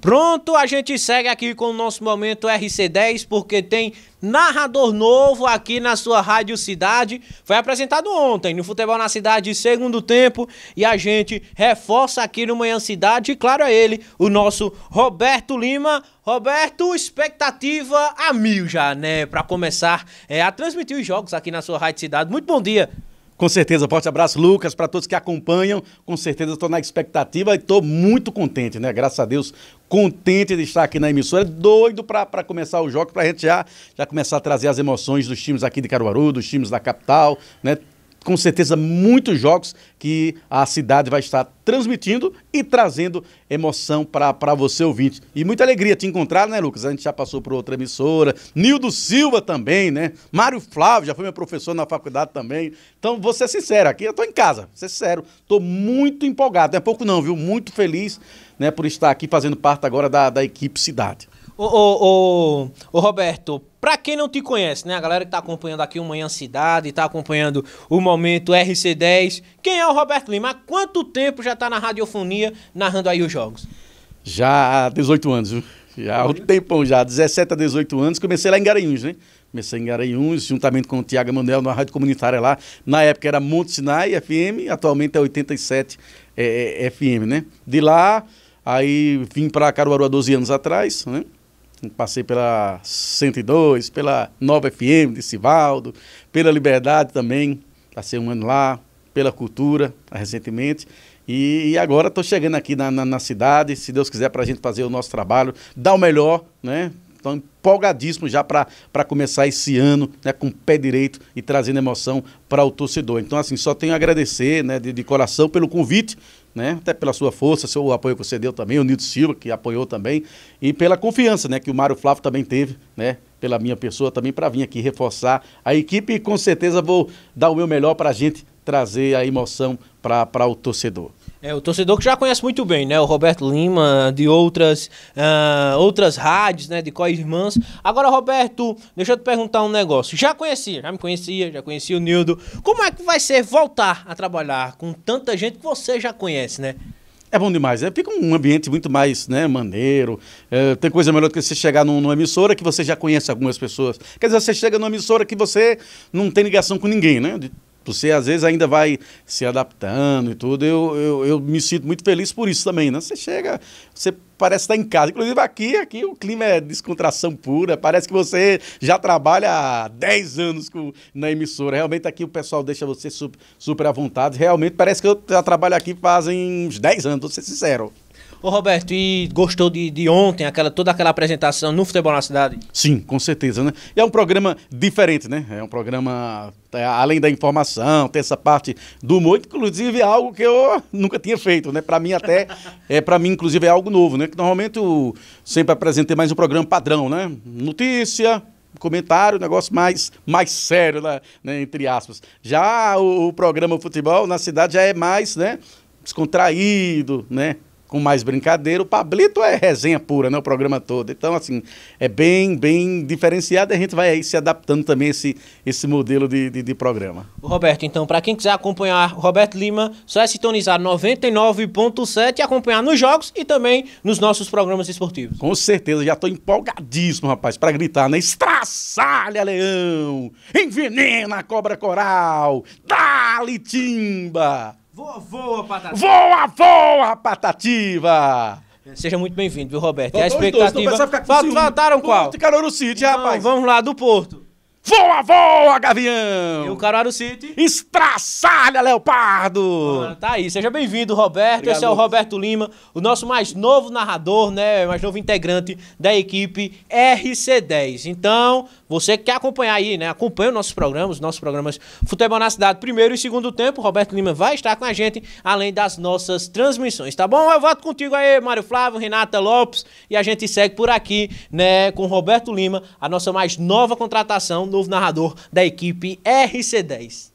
Pronto, a gente segue aqui com o nosso momento RC10, porque tem narrador novo aqui na sua Rádio Cidade. Foi apresentado ontem no Futebol na Cidade, segundo tempo, e a gente reforça aqui no Manhã Cidade, e claro, é ele, o nosso Roberto Lima. Roberto, expectativa a mil já, né, para começar é, a transmitir os jogos aqui na sua Rádio Cidade. Muito bom dia. Com certeza, forte abraço, Lucas, para todos que acompanham. Com certeza estou na expectativa e estou muito contente, né? Graças a Deus, contente de estar aqui na emissora. Doido para começar o jogo, para a gente já, já começar a trazer as emoções dos times aqui de Caruaru, dos times da capital, né? com certeza, muitos jogos que a cidade vai estar transmitindo e trazendo emoção para você ouvinte. E muita alegria te encontrar, né, Lucas? A gente já passou por outra emissora. Nildo Silva também, né? Mário Flávio já foi meu professor na faculdade também. Então, vou ser sincero, aqui eu tô em casa, vou ser sincero. Tô muito empolgado, não é pouco não, viu? Muito feliz né, por estar aqui fazendo parte agora da, da equipe Cidade. Ô, ô, ô, ô, Roberto, pra quem não te conhece, né? A galera que tá acompanhando aqui o Manhã Cidade, tá acompanhando o Momento RC10. Quem é o Roberto Lima? Há quanto tempo já tá na radiofonia narrando aí os jogos? Já há 18 anos, viu? Já há um tempão já, 17 a 18 anos. Comecei lá em Garanhuns, né? Comecei em Garanhuns, juntamente com o Tiago Manuel, numa rádio comunitária lá. Na época era Monte Sinai FM, atualmente é 87 é, é, FM, né? De lá, aí vim para Caruaru há 12 anos atrás, né? Passei pela 102, pela Nova FM de Sivaldo, pela Liberdade também, passei um ano lá, pela Cultura, recentemente. E, agora estou chegando aqui na, na, na, cidade, se Deus quiser, para a gente fazer o nosso trabalho, dar o melhor, né? estão empolgadíssimos já para começar esse ano né, com o pé direito e trazendo emoção para o torcedor. Então, assim, só tenho a agradecer né, de, de coração pelo convite né? Até pela sua força, seu apoio que você deu também, o Nildo Silva, que apoiou também, e pela confiança, né, que o Mário Flávio também teve, né, pela minha pessoa também para vir aqui reforçar a equipe e com certeza vou dar o meu melhor para a gente trazer a emoção para o torcedor. É, o torcedor que já conhece muito bem, né? O Roberto Lima, de outras, uh, outras rádios, né? De Coi Irmãs. Agora, Roberto, deixa eu te perguntar um negócio. Já conhecia, já me conhecia, já conhecia o Nildo. Como é que vai ser voltar a trabalhar com tanta gente que você já conhece, né? É bom demais. É, fica um ambiente muito mais né, maneiro. É, tem coisa melhor do que você chegar num, numa emissora que você já conhece algumas pessoas. Quer dizer, você chega numa emissora que você não tem ligação com ninguém, né? Você às vezes ainda vai se adaptando e tudo. Eu, eu, eu me sinto muito feliz por isso também, né? Você chega, você parece estar em casa. Inclusive aqui, aqui o clima é descontração pura. Parece que você já trabalha há 10 anos com, na emissora. Realmente aqui o pessoal deixa você super, super à vontade. Realmente parece que eu já trabalho aqui fazem uns 10 anos, vou ser sincero. Ô Roberto, e gostou de, de ontem, aquela, toda aquela apresentação no Futebol na Cidade? Sim, com certeza, né? E é um programa diferente, né? É um programa é, além da informação, tem essa parte do humor, inclusive algo que eu nunca tinha feito, né? Para mim até é para mim inclusive é algo novo, né? Que normalmente eu sempre apresentei mais um programa padrão, né? Notícia, comentário, negócio mais, mais sério, né? né? entre aspas. Já o, o programa futebol na cidade já é mais, né? Descontraído, né? com mais brincadeira. O Pablito é resenha pura, né? O programa todo. Então, assim, é bem, bem diferenciado e a gente vai aí se adaptando também a esse, esse modelo de, de, de programa. Roberto, então, para quem quiser acompanhar Roberto Lima, só é sintonizar 99.7 e acompanhar nos jogos e também nos nossos programas esportivos. Com certeza, já tô empolgadíssimo, rapaz, para gritar, né? Estraçalha, leão! Envenena a cobra coral! Dá-lhe timba! Voa, voa, patativa! Voa, voa, patativa! Seja muito bem-vindo, viu, Roberto? Faltou e a expectativa. Voltaram ficar qual? City, então, rapaz. Vamos lá, do Porto. Voa, voa, Gavião! E o Caruaru City. Estraçalha, Leopardo! Ah, tá aí, seja bem-vindo, Roberto. Obrigado, Esse é o Roberto Lima, o nosso mais novo narrador, né? Mais novo integrante da equipe RC10. Então, você que quer acompanhar aí, né? Acompanha os nossos programas, os nossos programas Futebol na Cidade, primeiro e segundo tempo. Roberto Lima vai estar com a gente, além das nossas transmissões, tá bom? Eu volto contigo aí, Mário Flávio, Renata Lopes, e a gente segue por aqui, né? Com Roberto Lima, a nossa mais nova contratação novo narrador da equipe RC10.